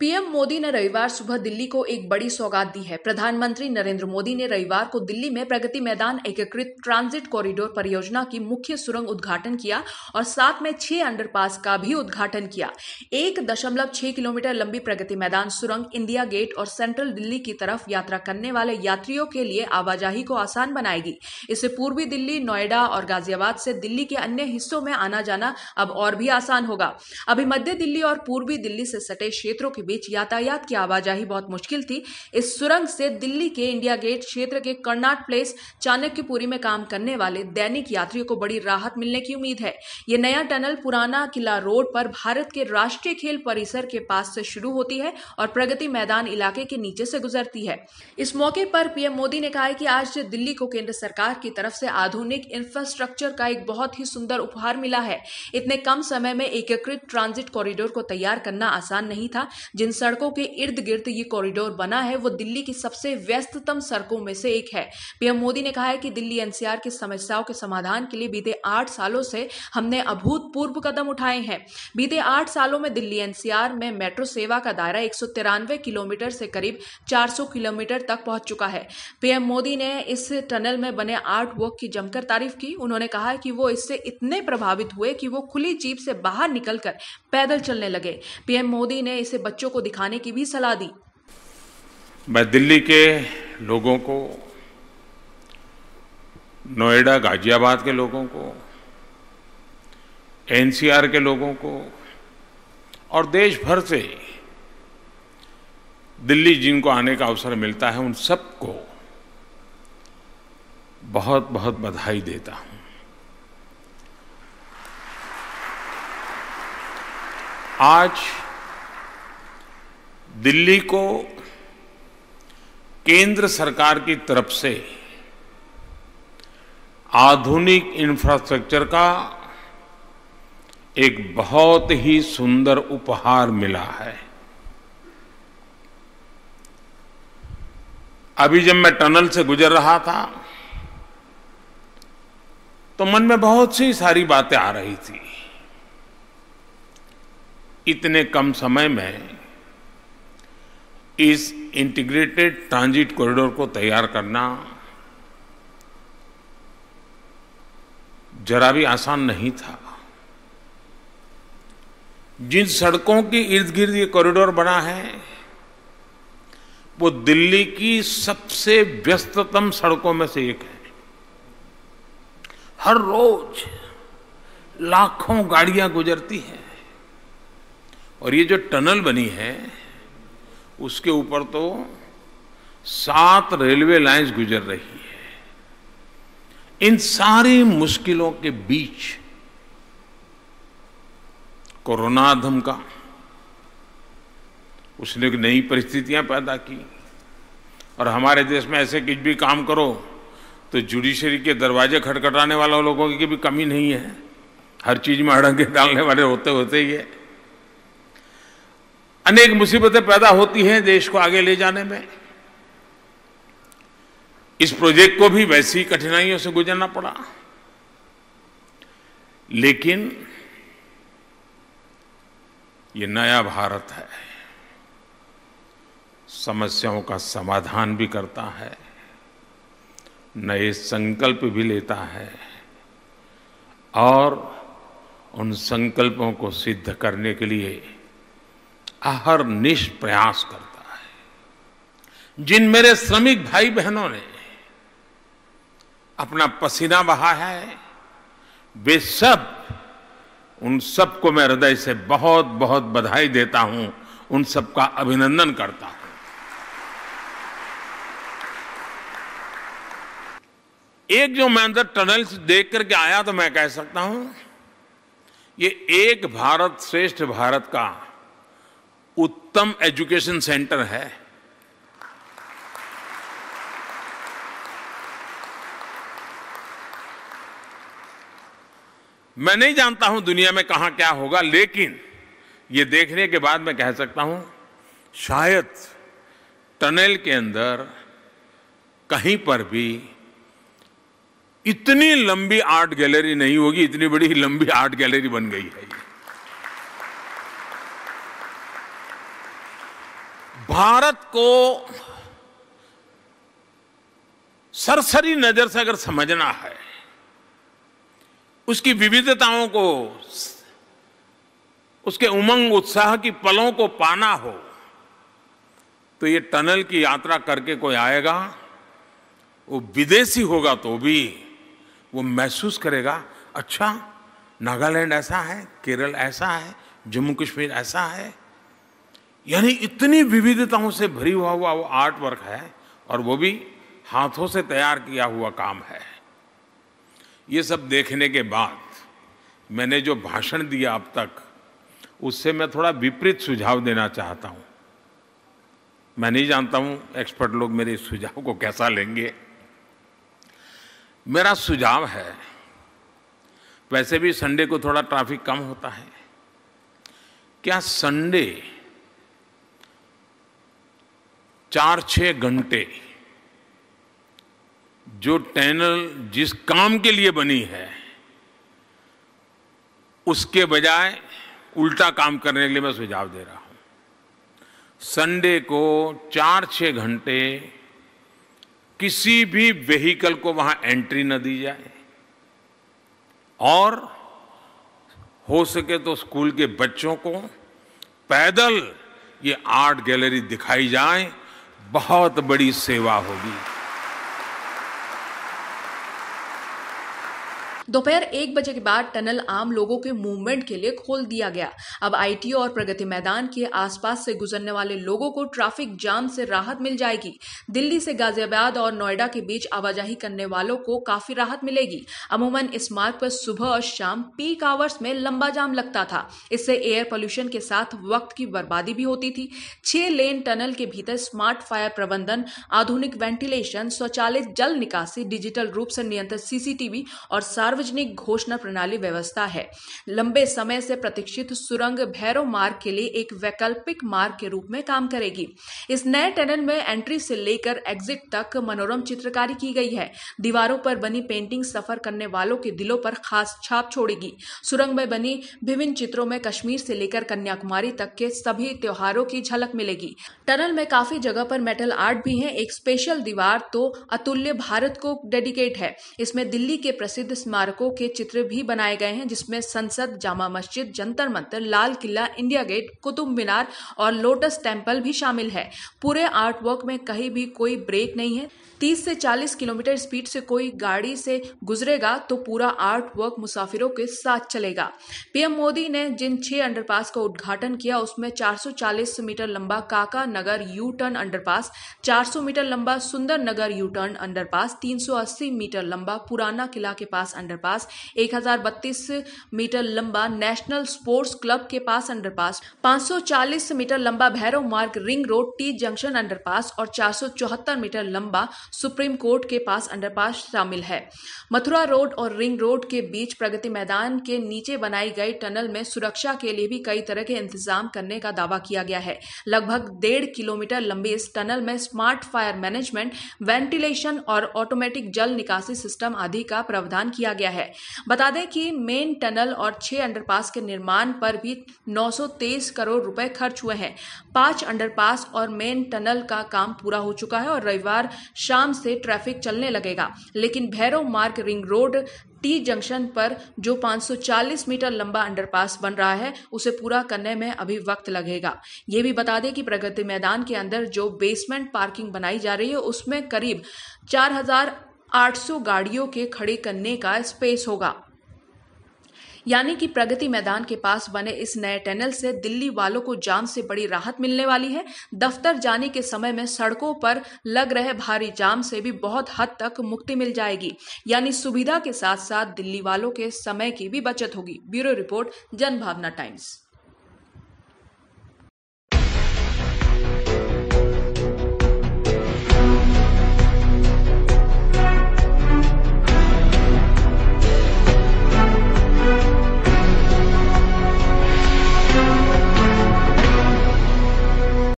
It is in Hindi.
पीएम मोदी ने रविवार सुबह दिल्ली को एक बड़ी सौगात दी है प्रधानमंत्री नरेंद्र मोदी ने रविवार को दिल्ली में प्रगति मैदान एकीकृत ट्रांजिट कॉरिडोर परियोजना की मुख्य सुरंग उद्घाटन किया और साथ में छह अंडरपास का भी उद्घाटन किया एक दशमलव छह किलोमीटर लंबी प्रगति मैदान सुरंग इंडिया गेट और सेंट्रल दिल्ली की तरफ यात्रा करने वाले यात्रियों के लिए आवाजाही को आसान बनाएगी इससे पूर्वी दिल्ली नोएडा और गाजियाबाद से दिल्ली के अन्य हिस्सों में आना जाना अब और भी आसान होगा अभी मध्य दिल्ली और पूर्वी दिल्ली से सटे क्षेत्रों के बीच यातायात की आवाजाही बहुत मुश्किल थी इस सुरंग से दिल्ली के इंडिया गेट क्षेत्र के कर्नाट प्लेस चाणक्यपुरी में काम करने वाले दैनिक यात्रियों को बड़ी राहत मिलने की उम्मीद है ये नया टनल पुराना किला रोड पर भारत के राष्ट्रीय खेल परिसर के पास से शुरू होती है और प्रगति मैदान इलाके के नीचे से गुजरती है इस मौके पर पीएम मोदी ने कहा है कि आज दिल्ली को केंद्र सरकार की तरफ से आधुनिक इंफ्रास्ट्रक्चर का एक बहुत ही सुंदर उपहार मिला है इतने कम समय में एकीकृत ट्रांजिट कॉरिडोर को तैयार करना आसान नहीं था जिन सड़कों के इर्द गिर्द ये कॉरिडोर बना है वो दिल्ली की सबसे व्यस्ततम सड़कों में से एक है पीएम मोदी ने कहा है कि दिल्ली एनसीआर की समस्याओं के समाधान के लिए बीते आठ सालों से हमने अभूतपूर्व कदम उठाए हैं बीते आठ सालों में दिल्ली एनसीआर में मेट्रो सेवा का दायरा एक किलोमीटर से करीब चार किलोमीटर तक पहुंच चुका है पीएम मोदी ने इस टनल में बने आर्ट वर्क की जमकर तारीफ की उन्होंने कहा कि वो इससे इतने प्रभावित हुए कि वो खुली जीप से बाहर निकलकर पैदल चलने लगे पीएम मोदी ने इसे बच्चों बच्चों को दिखाने की भी सलाह दी मैं दिल्ली के लोगों को नोएडा गाजियाबाद के लोगों को एनसीआर के लोगों को और देश भर से दिल्ली जिनको आने का अवसर मिलता है उन सबको बहुत बहुत बधाई देता हूं आज दिल्ली को केंद्र सरकार की तरफ से आधुनिक इंफ्रास्ट्रक्चर का एक बहुत ही सुंदर उपहार मिला है अभी जब मैं टनल से गुजर रहा था तो मन में बहुत सी सारी बातें आ रही थी इतने कम समय में इस इंटीग्रेटेड ट्रांजिट कॉरिडोर को तैयार करना जरा भी आसान नहीं था जिन सड़कों के इर्द गिर्द ये कॉरिडोर बना है वो दिल्ली की सबसे व्यस्ततम सड़कों में से एक है हर रोज लाखों गाड़ियां गुजरती हैं और ये जो टनल बनी है उसके ऊपर तो सात रेलवे लाइंस गुजर रही है इन सारी मुश्किलों के बीच कोरोना धमका उसने नई परिस्थितियां पैदा की और हमारे देश में ऐसे कुछ भी काम करो तो जुडिशरी के दरवाजे खटखटाने वाले लोगों की भी कमी नहीं है हर चीज़ में अड़ंगे डालने वाले होते होते ही है अनेक मुसीबतें पैदा होती हैं देश को आगे ले जाने में इस प्रोजेक्ट को भी वैसी कठिनाइयों से गुजरना पड़ा लेकिन ये नया भारत है समस्याओं का समाधान भी करता है नए संकल्प भी लेता है और उन संकल्पों को सिद्ध करने के लिए अहर निष्प्रयास करता है जिन मेरे श्रमिक भाई बहनों ने अपना पसीना बहा है वे सब उन सबको मैं हृदय से बहुत बहुत बधाई देता हूं उन सबका अभिनंदन करता हूं एक जो मैं अंदर टनल से देख करके आया तो मैं कह सकता हूं ये एक भारत श्रेष्ठ भारत का उत्तम एजुकेशन सेंटर है मैं नहीं जानता हूं दुनिया में कहां क्या होगा लेकिन ये देखने के बाद मैं कह सकता हूं शायद टनल के अंदर कहीं पर भी इतनी लंबी आर्ट गैलरी नहीं होगी इतनी बड़ी लंबी आर्ट गैलरी बन गई है ये भारत को सरसरी नजर से अगर समझना है उसकी विविधताओं को उसके उमंग उत्साह की पलों को पाना हो तो ये टनल की यात्रा करके कोई आएगा वो विदेशी होगा तो भी वो महसूस करेगा अच्छा नागालैंड ऐसा है केरल ऐसा है जम्मू कश्मीर ऐसा है यानी इतनी विविधताओं से भरी हुआ हुआ वो आर्ट वर्क है और वो भी हाथों से तैयार किया हुआ काम है ये सब देखने के बाद मैंने जो भाषण दिया अब तक उससे मैं थोड़ा विपरीत सुझाव देना चाहता हूँ मैं नहीं जानता हूँ एक्सपर्ट लोग मेरे इस सुझाव को कैसा लेंगे मेरा सुझाव है वैसे भी संडे को थोड़ा ट्रैफिक कम होता है क्या संडे चार छः घंटे जो टैनल जिस काम के लिए बनी है उसके बजाय उल्टा काम करने के लिए मैं सुझाव दे रहा हूँ संडे को चार छः घंटे किसी भी व्हीकल को वहाँ एंट्री न दी जाए और हो सके तो स्कूल के बच्चों को पैदल ये आर्ट गैलरी दिखाई जाए बहुत बड़ी सेवा होगी दोपहर एक बजे के बाद टनल आम लोगों के मूवमेंट के लिए खोल दिया गया अब आईटीओ और प्रगति मैदान के आसपास से गुजरने वाले लोगों को ट्रैफिक जाम से राहत मिल जाएगी दिल्ली से गाजियाबाद और नोएडा के बीच आवाजाही करने वालों को काफी राहत मिलेगी अमूमन इस मार्ग पर सुबह और शाम पीक आवर्स में लंबा जाम लगता था इससे एयर पॉल्यूशन के साथ वक्त की बर्बादी भी होती थी छह लेन टनल के भीतर स्मार्ट फायर प्रबंधन आधुनिक वेंटिलेशन स्वचालित जल निकासी डिजिटल रूप से नियंत्रित सीसीटीवी और सार्वजनिक सार्वजनिक घोषणा प्रणाली व्यवस्था है लंबे समय से प्रतीक्षित सुरंग भैरव मार्ग के लिए एक वैकल्पिक मार्ग के रूप में काम करेगी इस नए टनल में एंट्री से लेकर एग्जिट तक मनोरम चित्रकारी की गई है दीवारों पर बनी पेंटिंग सफर करने वालों के दिलों पर खास छाप छोड़ेगी सुरंग में बनी विभिन्न चित्रों में कश्मीर से लेकर कन्याकुमारी तक के सभी त्योहारों की झलक मिलेगी टनल में काफी जगह पर मेटल आर्ट भी है एक स्पेशल दीवार तो अतुल्य भारत को डेडिकेट है इसमें दिल्ली के प्रसिद्ध स्मारक स्मारकों के चित्र भी बनाए गए हैं जिसमें संसद जामा मस्जिद जंतर मंतर लाल किला इंडिया गेट कुतुब मीनार और लोटस टेम्पल भी शामिल है पूरे आर्ट वर्क में कहीं भी कोई ब्रेक नहीं है 30 से 40 किलोमीटर स्पीड से कोई गाड़ी से गुजरेगा तो पूरा आर्ट वर्क मुसाफिरों के साथ चलेगा पीएम मोदी ने जिन छह अंडरपास का उद्घाटन किया उसमें 440 मीटर लंबा Kaka Nagar U turn underpass 400 metre लंबा Sundar Nagar U turn underpass 380 metre लंबा पुराना किला के पास अंडर अंडरपास एक मीटर लंबा नेशनल स्पोर्ट्स क्लब के पास अंडरपास 540 मीटर लंबा Bhairav Marg Ring Road T junction underpass और चार मीटर लंबा सुप्रीम कोर्ट के पास अंडरपास शामिल है मथुरा रोड और रिंग रोड के बीच प्रगति मैदान के नीचे बनाई गई टनल में सुरक्षा के लिए भी कई तरह के इंतजाम करने का दावा किया गया है लगभग डेढ़ किलोमीटर लंबी इस टनल में स्मार्ट फायर मैनेजमेंट वेंटिलेशन और ऑटोमेटिक जल निकासी सिस्टम आदि का प्रावधान किया गया गया है बता दें कि मेन टनल और छह अंडरपास के निर्माण पर भी 923 करोड़ रुपए खर्च हुए हैं पांच अंडरपास और मेन टनल का काम पूरा हो चुका है और रविवार शाम से ट्रैफिक चलने लगेगा लेकिन Bhairav Marg Ring Road T junction पर जो 540 मीटर लंबा अंडरपास बन रहा है उसे पूरा करने में अभी वक्त लगेगा ये भी बता दें कि प्रगति मैदान के अंदर जो बेसमेंट पार्किंग बनाई जा रही है उसमें करीब 800 गाड़ियों के खड़े करने का स्पेस होगा यानी कि प्रगति मैदान के पास बने इस नए टनल से दिल्ली वालों को जाम से बड़ी राहत मिलने वाली है दफ्तर जाने के समय में सड़कों पर लग रहे भारी जाम से भी बहुत हद तक मुक्ति मिल जाएगी यानी सुविधा के साथ साथ दिल्ली वालों के समय की भी बचत होगी ब्यूरो रिपोर्ट जनभावना टाइम्स